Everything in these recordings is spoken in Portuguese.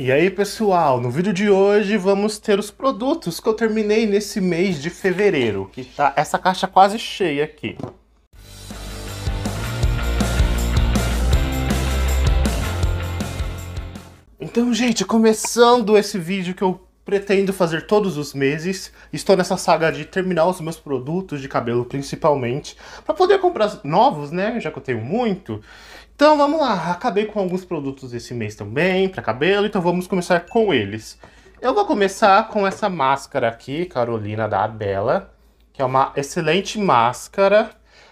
E aí, pessoal, no vídeo de hoje vamos ter os produtos que eu terminei nesse mês de fevereiro, que tá essa caixa quase cheia aqui. Então, gente, começando esse vídeo que eu Pretendo fazer todos os meses. Estou nessa saga de terminar os meus produtos de cabelo, principalmente, para poder comprar novos, né? Já que eu tenho muito. Então vamos lá. Acabei com alguns produtos esse mês também para cabelo, então vamos começar com eles. Eu vou começar com essa máscara aqui, Carolina da Bela, que é uma excelente máscara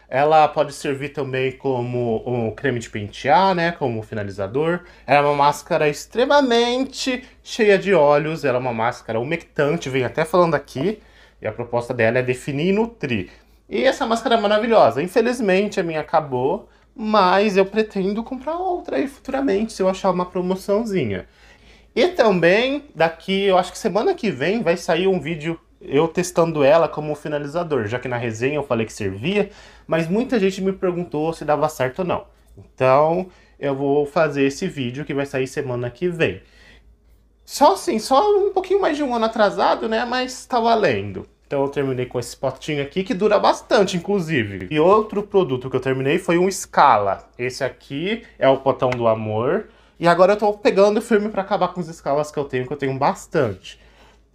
ela pode servir também como um creme de pentear, né? Como finalizador. Ela é uma máscara extremamente cheia de óleos. Ela é uma máscara umectante, vem até falando aqui. E a proposta dela é definir e nutrir. E essa máscara é maravilhosa. Infelizmente a minha acabou, mas eu pretendo comprar outra aí futuramente, se eu achar uma promoçãozinha. E também, daqui, eu acho que semana que vem, vai sair um vídeo eu testando ela como finalizador, já que na resenha eu falei que servia, mas muita gente me perguntou se dava certo ou não. Então eu vou fazer esse vídeo que vai sair semana que vem. Só assim, só um pouquinho mais de um ano atrasado, né? Mas tá valendo. Então eu terminei com esse potinho aqui, que dura bastante, inclusive. E outro produto que eu terminei foi um escala Esse aqui é o potão do amor. E agora eu tô pegando firme para acabar com os escalas que eu tenho, que eu tenho bastante.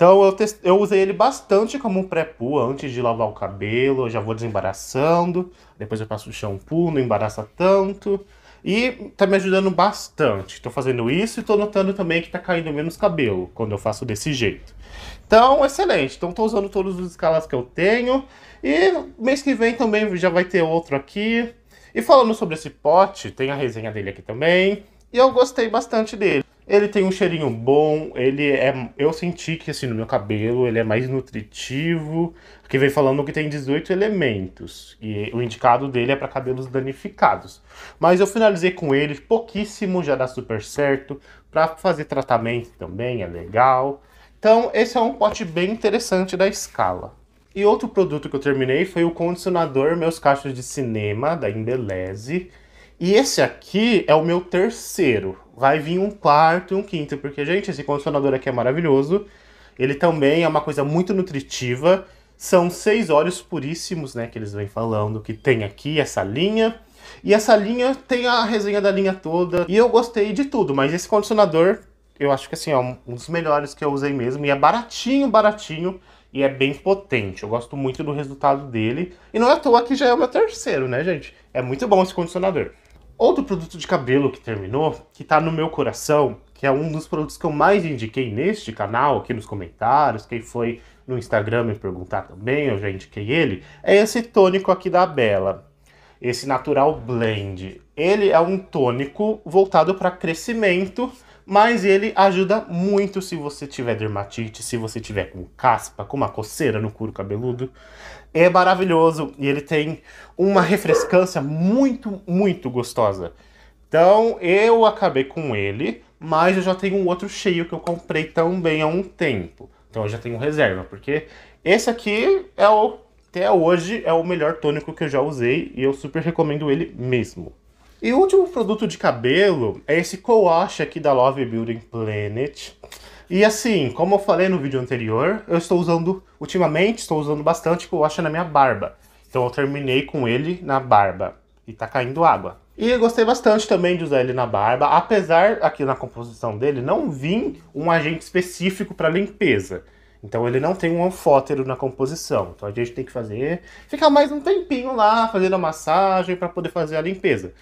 Então eu, eu usei ele bastante como um pré-poo antes de lavar o cabelo. Eu já vou desembaraçando. Depois eu passo o shampoo, não embaraça tanto. E tá me ajudando bastante. Tô fazendo isso e tô notando também que tá caindo menos cabelo quando eu faço desse jeito. Então, excelente. Então tô usando todos os escalas que eu tenho. E mês que vem também já vai ter outro aqui. E falando sobre esse pote, tem a resenha dele aqui também. E eu gostei bastante dele. Ele tem um cheirinho bom, ele é. Eu senti que assim, no meu cabelo ele é mais nutritivo. Que vem falando que tem 18 elementos. E o indicado dele é para cabelos danificados. Mas eu finalizei com ele, pouquíssimo já dá super certo. Para fazer tratamento também é legal. Então, esse é um pote bem interessante da escala. E outro produto que eu terminei foi o condicionador Meus Cachos de Cinema, da Embeleze. E esse aqui é o meu terceiro. Vai vir um quarto e um quinto, porque, gente, esse condicionador aqui é maravilhoso. Ele também é uma coisa muito nutritiva. São seis óleos puríssimos, né, que eles vêm falando que tem aqui essa linha. E essa linha tem a resenha da linha toda. E eu gostei de tudo, mas esse condicionador, eu acho que assim, é um dos melhores que eu usei mesmo. E é baratinho, baratinho e é bem potente. Eu gosto muito do resultado dele. E não é à toa que já é o meu terceiro, né, gente? É muito bom esse condicionador. Outro produto de cabelo que terminou, que está no meu coração, que é um dos produtos que eu mais indiquei neste canal, aqui nos comentários, quem foi no Instagram me perguntar também, eu já indiquei ele, é esse tônico aqui da Bela, esse Natural Blend. Ele é um tônico voltado para crescimento, mas ele ajuda muito se você tiver dermatite, se você tiver com caspa, com uma coceira no couro cabeludo. É maravilhoso e ele tem uma refrescância muito, muito gostosa. Então eu acabei com ele, mas eu já tenho um outro cheio que eu comprei também há um tempo. Então eu já tenho reserva, porque esse aqui é o até hoje é o melhor tônico que eu já usei e eu super recomendo ele mesmo. E o último produto de cabelo é esse coache aqui da Love Building Planet. E assim, como eu falei no vídeo anterior, eu estou usando, ultimamente, estou usando bastante coache na minha barba. Então eu terminei com ele na barba. E tá caindo água. E eu gostei bastante também de usar ele na barba, apesar aqui na composição dele não vir um agente específico para limpeza. Então ele não tem um anfótero na composição. Então a gente tem que fazer, ficar mais um tempinho lá fazendo a massagem para poder fazer a limpeza.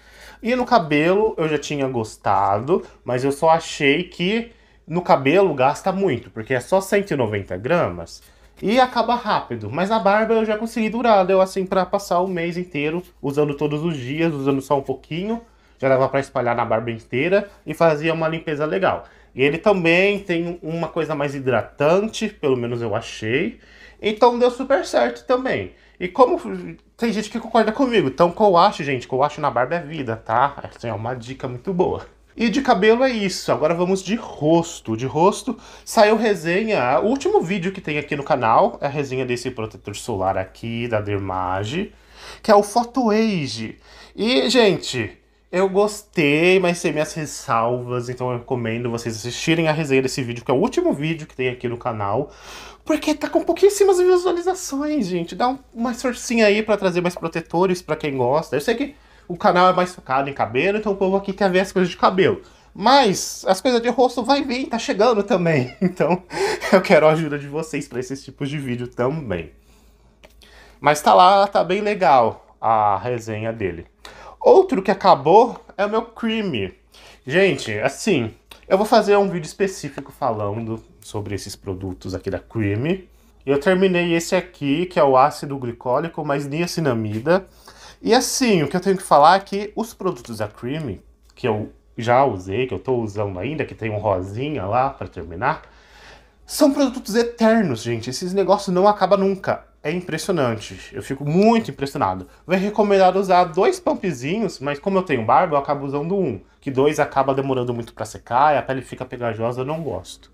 E no cabelo eu já tinha gostado, mas eu só achei que no cabelo gasta muito, porque é só 190 gramas e acaba rápido. Mas na barba eu já consegui durar, deu assim para passar o mês inteiro usando todos os dias, usando só um pouquinho já dava para espalhar na barba inteira e fazia uma limpeza legal. E ele também tem uma coisa mais hidratante, pelo menos eu achei. Então deu super certo também. E como tem gente que concorda comigo, então acho gente, acho na barba é vida, tá? Essa é uma dica muito boa. E de cabelo é isso. Agora vamos de rosto. De rosto saiu resenha. O último vídeo que tem aqui no canal é a resenha desse protetor solar aqui da Dermage, que é o Photo Age. E, gente, eu gostei, mas tem minhas ressalvas, então eu recomendo vocês assistirem a resenha desse vídeo, que é o último vídeo que tem aqui no canal, porque tá com pouquíssimas visualizações, gente. Dá uma forcinha aí para trazer mais protetores para quem gosta. Eu sei que o canal é mais focado em cabelo, então o povo aqui quer ver as coisas de cabelo. Mas as coisas de rosto vai vir, tá chegando também. Então eu quero a ajuda de vocês para esses tipos de vídeo também. Mas tá lá, tá bem legal a resenha dele. Outro que acabou é o meu cream. Gente, assim, eu vou fazer um vídeo específico falando sobre esses produtos aqui da cream. Eu terminei esse aqui, que é o ácido glicólico mais niacinamida. E assim, o que eu tenho que falar é que os produtos da cream, que eu já usei, que eu tô usando ainda, que tem um rosinha lá para terminar, são produtos eternos, gente. Esses negócios não acabam nunca é impressionante. Eu fico muito impressionado. Vem recomendado usar dois pumpzinhos, mas como eu tenho barba, eu acabo usando um. Que dois acaba demorando muito para secar e a pele fica pegajosa, eu não gosto.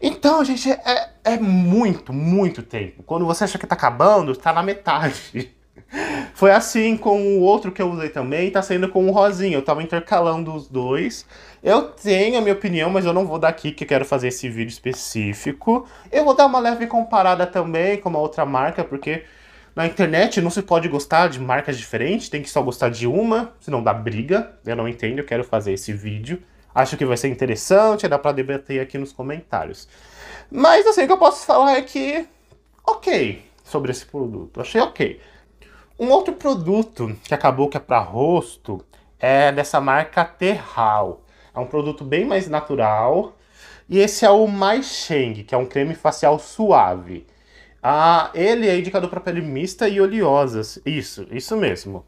Então, gente, é, é muito, muito tempo. Quando você acha que tá acabando, tá na metade. Foi assim com o outro que eu usei também, tá saindo com um rosinha. Eu tava intercalando os dois. Eu tenho a minha opinião, mas eu não vou dar aqui, que eu quero fazer esse vídeo específico. Eu vou dar uma leve comparada também com uma outra marca, porque na internet não se pode gostar de marcas diferentes, tem que só gostar de uma, senão dá briga. Eu não entendo, eu quero fazer esse vídeo. Acho que vai ser interessante, dá para debater aqui nos comentários. Mas assim, o que eu posso falar é que ok sobre esse produto. Achei ok. Um outro produto que acabou que é para rosto é dessa marca Terral. É um produto bem mais natural. E esse é o Mais Sheng, que é um creme facial suave. Ah, ele é indicado para pele mista e oleosas. Isso, isso mesmo.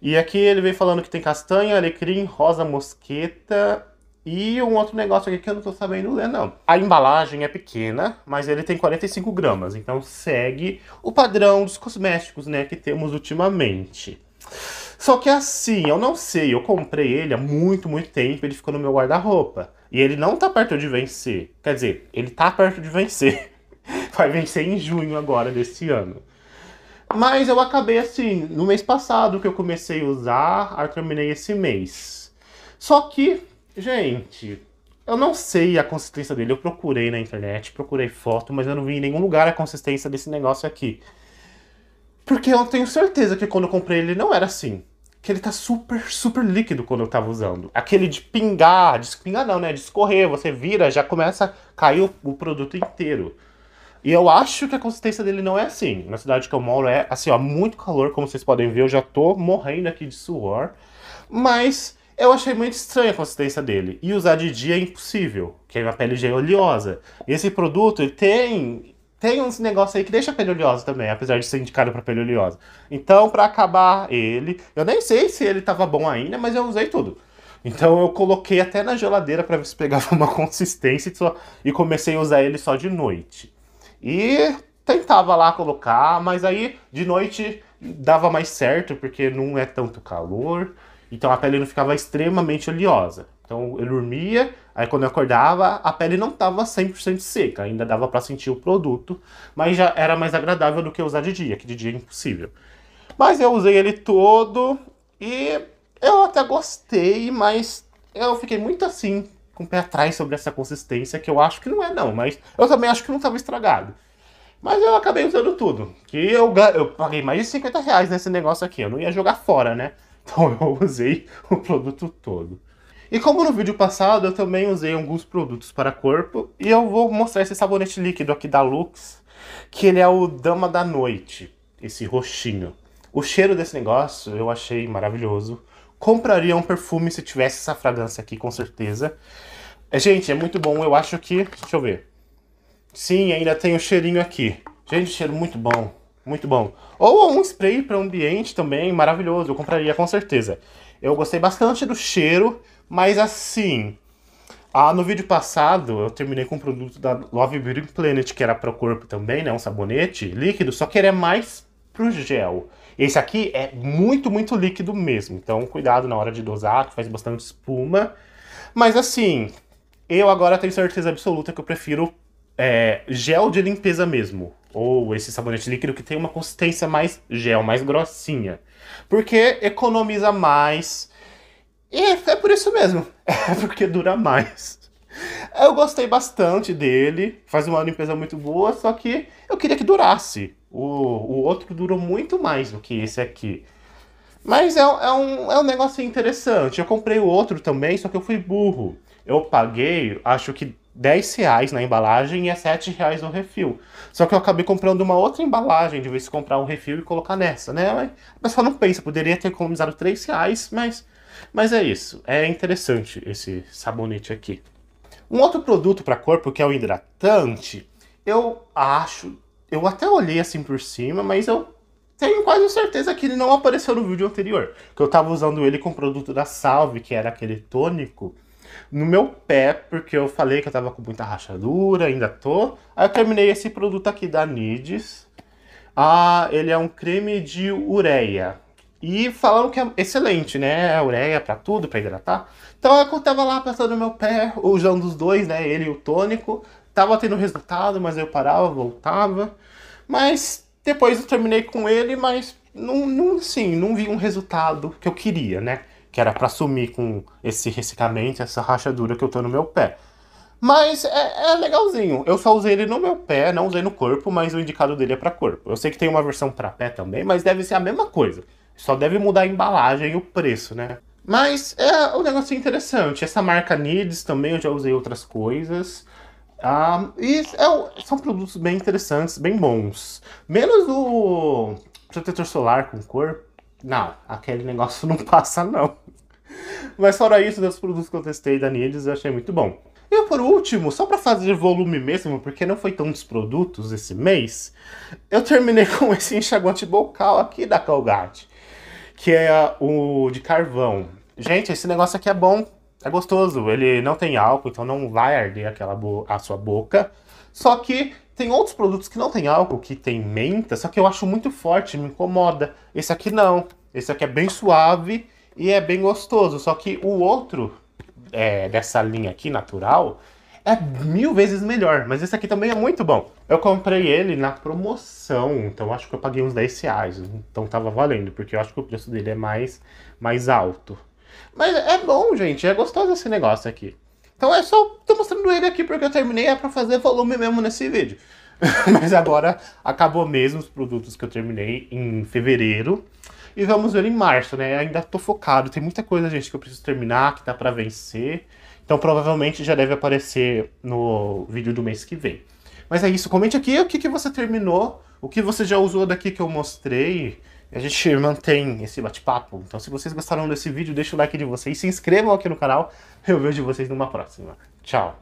E aqui ele vem falando que tem castanha, alecrim, rosa mosqueta e um outro negócio aqui que eu não tô sabendo ler, não. A embalagem é pequena, mas ele tem 45 gramas, então segue o padrão dos cosméticos, né, que temos ultimamente. Só que assim, eu não sei, eu comprei ele há muito, muito tempo, ele ficou no meu guarda-roupa. E ele não tá perto de vencer. Quer dizer, ele tá perto de vencer. Vai vencer em junho agora desse ano. Mas eu acabei assim, no mês passado que eu comecei a usar, aí terminei esse mês. Só que Gente, eu não sei a consistência dele. Eu procurei na internet, procurei foto, mas eu não vi em nenhum lugar a consistência desse negócio aqui. Porque eu tenho certeza que quando eu comprei ele não era assim. Que ele tá super, super líquido quando eu tava usando. Aquele de pingar, de pingar não, né? De escorrer, você vira, já começa a cair o, o produto inteiro. E eu acho que a consistência dele não é assim. Na cidade que eu moro é assim, ó, muito calor, como vocês podem ver, eu já tô morrendo aqui de suor. Mas eu achei muito estranha a consistência dele. E usar de dia é impossível, que a pele já é oleosa. Esse produto tem tem uns negócios aí que deixa a pele oleosa também, apesar de ser indicado para pele oleosa. Então, para acabar ele, eu nem sei se ele tava bom ainda, mas eu usei tudo. Então eu coloquei até na geladeira para ver se pegava uma consistência e, só, e comecei a usar ele só de noite. E tentava lá colocar, mas aí de noite dava mais certo, porque não é tanto calor. Então a pele não ficava extremamente oleosa. Então eu dormia, aí quando eu acordava, a pele não estava 100% seca, ainda dava para sentir o produto, mas já era mais agradável do que usar de dia, que de dia é impossível. Mas eu usei ele todo e eu até gostei, mas eu fiquei muito assim, com o pé atrás sobre essa consistência, que eu acho que não é não, mas eu também acho que não estava estragado. Mas eu acabei usando tudo, que eu, eu paguei mais de 50 reais nesse negócio aqui, eu não ia jogar fora, né? Então eu usei o produto todo. E como no vídeo passado, eu também usei alguns produtos para corpo. E eu vou mostrar esse sabonete líquido aqui da Lux, que ele é o Dama da Noite, esse roxinho. O cheiro desse negócio eu achei maravilhoso. Compraria um perfume se tivesse essa fragrância aqui, com certeza. É, gente, é muito bom. Eu acho que... Deixa eu ver. Sim, ainda tem o cheirinho aqui. Gente, cheiro muito bom. Muito bom. Ou um spray para ambiente também, maravilhoso, eu compraria com certeza. Eu gostei bastante do cheiro, mas assim. Ah, no vídeo passado eu terminei com um produto da Love Beauty Planet, que era para o corpo também, né? Um sabonete líquido, só que ele é mais pro gel. Esse aqui é muito, muito líquido mesmo. Então, cuidado na hora de dosar, que faz bastante espuma. Mas assim, eu agora tenho certeza absoluta que eu prefiro é, gel de limpeza mesmo. Ou esse sabonete líquido que tem uma consistência mais gel, mais grossinha. Porque economiza mais. E é por isso mesmo. É porque dura mais. Eu gostei bastante dele, faz uma limpeza muito boa, só que eu queria que durasse. O, o outro durou muito mais do que esse aqui. Mas é, é, um, é um negócio interessante. Eu comprei o outro também, só que eu fui burro. Eu paguei, acho que 10 reais na embalagem e é 7 reais no refil. Só que eu acabei comprando uma outra embalagem de vez comprar um refil e colocar nessa, né? Mas pessoa não pensa, poderia ter economizado 3 reais, mas, mas é isso. É interessante esse sabonete aqui. Um outro produto para corpo que é o hidratante, eu acho, eu até olhei assim por cima, mas eu tenho quase certeza que ele não apareceu no vídeo anterior. Que eu estava usando ele com o produto da Salve, que era aquele tônico no meu pé, porque eu falei que eu tava com muita rachadura, ainda tô. Aí eu terminei esse produto aqui da Nides. Ah, ele é um creme de ureia. E falaram que é excelente, né? É ureia para tudo, para hidratar. Então eu tava lá passando meu pé, João dos dois, né? Ele e o tônico. Tava tendo resultado, mas eu parava, voltava. Mas depois eu terminei com ele, mas não, não sim, não vi um resultado que eu queria, né? que era para sumir com esse ressecamento, essa rachadura que eu tô no meu pé. Mas é, é, legalzinho. Eu só usei ele no meu pé, não usei no corpo, mas o indicado dele é para corpo. Eu sei que tem uma versão para pé também, mas deve ser a mesma coisa. Só deve mudar a embalagem e o preço, né? Mas é um negócio interessante. Essa marca Needs também eu já usei outras coisas. Ah, e é, são produtos bem interessantes, bem bons. Menos o protetor solar com corpo. Não, aquele negócio não passa, não. Mas fora isso, dos produtos que eu testei da Nields, eu achei muito bom. E por último, só para fazer volume mesmo, porque não foi tantos produtos esse mês, eu terminei com esse enxaguante bocal aqui da Colgate, que é o de carvão. Gente, esse negócio aqui é bom, é gostoso, ele não tem álcool, então não vai arder aquela a sua boca. Só que tem outros produtos que não tem álcool, que tem menta, só que eu acho muito forte, me incomoda. Esse aqui não. Esse aqui é bem suave e é bem gostoso. Só que o outro é, dessa linha aqui, natural, é mil vezes melhor. Mas esse aqui também é muito bom. Eu comprei ele na promoção, então acho que eu paguei uns 10 reais. Então tava valendo, porque eu acho que o preço dele é mais, mais alto. Mas é bom, gente. É gostoso esse negócio aqui. Então é só... Tô mostrando ele aqui porque eu terminei. É pra fazer volume mesmo nesse vídeo. Mas agora acabou mesmo os produtos que eu terminei em fevereiro. E vamos ver em março, né? Ainda tô focado. Tem muita coisa, gente, que eu preciso terminar, que dá para vencer. Então provavelmente já deve aparecer no vídeo do mês que vem. Mas é isso. Comente aqui o que, que você terminou, o que você já usou daqui que eu mostrei. A gente mantém esse bate-papo. Então, se vocês gostaram desse vídeo, deixa o like de vocês, se inscrevam aqui no canal. Eu vejo vocês numa próxima. Tchau!